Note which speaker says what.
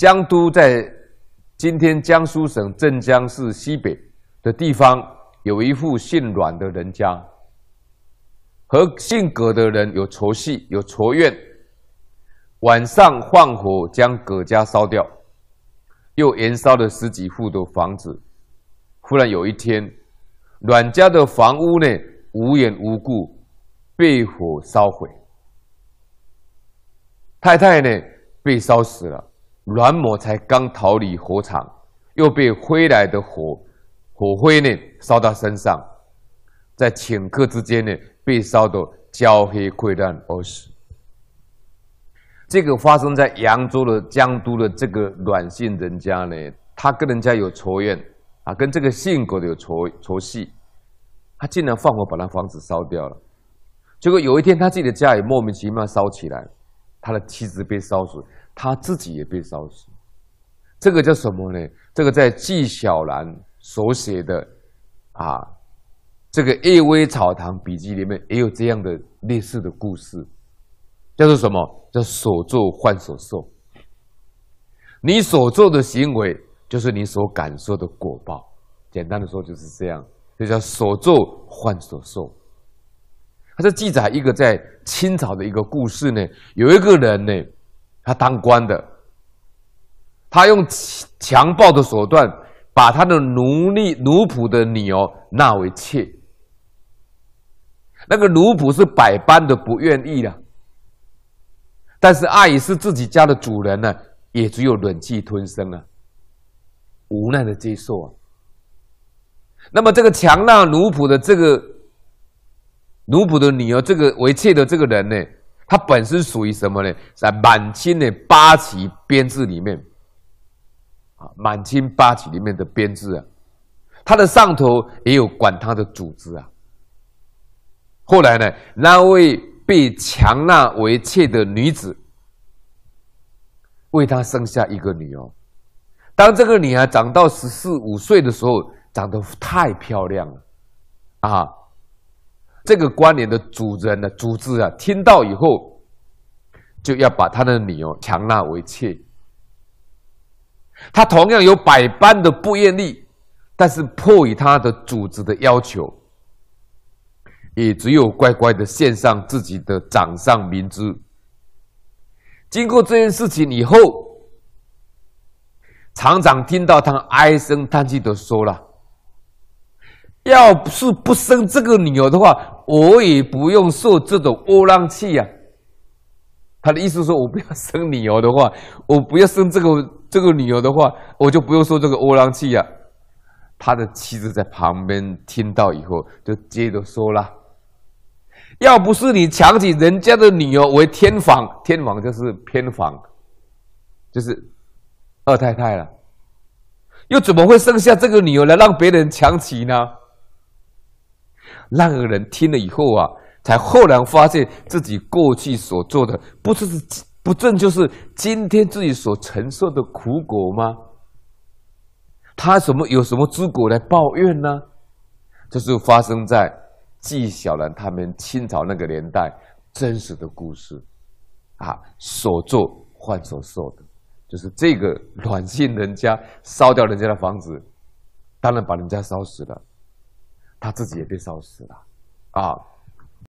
Speaker 1: 江都在今天江苏省镇江市西北的地方，有一户姓阮的人家，和姓葛的人有仇隙，有仇怨。晚上放火将葛家烧掉，又延烧了十几户的房子。忽然有一天，阮家的房屋呢，无缘无故被火烧毁，太太呢被烧死了。阮某才刚逃离火场，又被飞来的火火灰呢烧到身上，在顷刻之间呢被烧得焦黑溃烂而死。这个发生在扬州的江都的这个阮姓人家呢，他跟人家有仇怨啊，跟这个姓葛的有仇仇隙，他竟然放火把那房子烧掉了，结果有一天他自己的家也莫名其妙烧起来。他的妻子被烧死，他自己也被烧死。这个叫什么呢？这个在纪晓岚所写的啊，这个《叶微草堂笔记》里面也有这样的类似的故事，叫做什么叫所作换所受？你所做的行为，就是你所感受的果报。简单的说就是这样，这叫所作换所受。他是记载一个在清朝的一个故事呢，有一个人呢，他当官的，他用强暴的手段把他的奴隶奴仆的女儿纳为妾，那个奴仆是百般的不愿意了，但是爱是自己家的主人呢，也只有忍气吞声啊，无奈的接受啊。那么这个强纳奴仆的这个。奴仆的女儿，这个为妾的这个人呢，他本身属于什么呢？在满清的八旗编制里面，啊，满清八旗里面的编制啊，他的上头也有管他的组织啊。后来呢，那位被强纳为妾的女子，为他生下一个女儿。当这个女孩长到十四五岁的时候，长得太漂亮了，啊。这个关联的主人呢，主子啊，听到以后，就要把他的女儿强纳为妾。他同样有百般的不愿力，但是迫于他的主子的要求，也只有乖乖的献上自己的掌上明珠。经过这件事情以后，厂长听到他唉声叹气的说了：“要是不生这个女儿的话。”我也不用受这种窝囊气呀。他的意思说，我不要生女儿的话，我不要生这个这个女儿的话，我就不用受这个窝囊气呀。他的妻子在旁边听到以后，就接着说了：“要不是你抢起人家的女儿为天房，天房就是偏房，就是二太太了，又怎么会生下这个女儿来让别人抢起呢？”那个人听了以后啊，才后然发现自己过去所做的，不是不正就是今天自己所承受的苦果吗？他什么有什么资格来抱怨呢？这是发生在纪晓岚他们清朝那个年代真实的故事啊，所做换所受的，就是这个软性人家烧掉人家的房子，当然把人家烧死了。他自己也被烧死了，啊。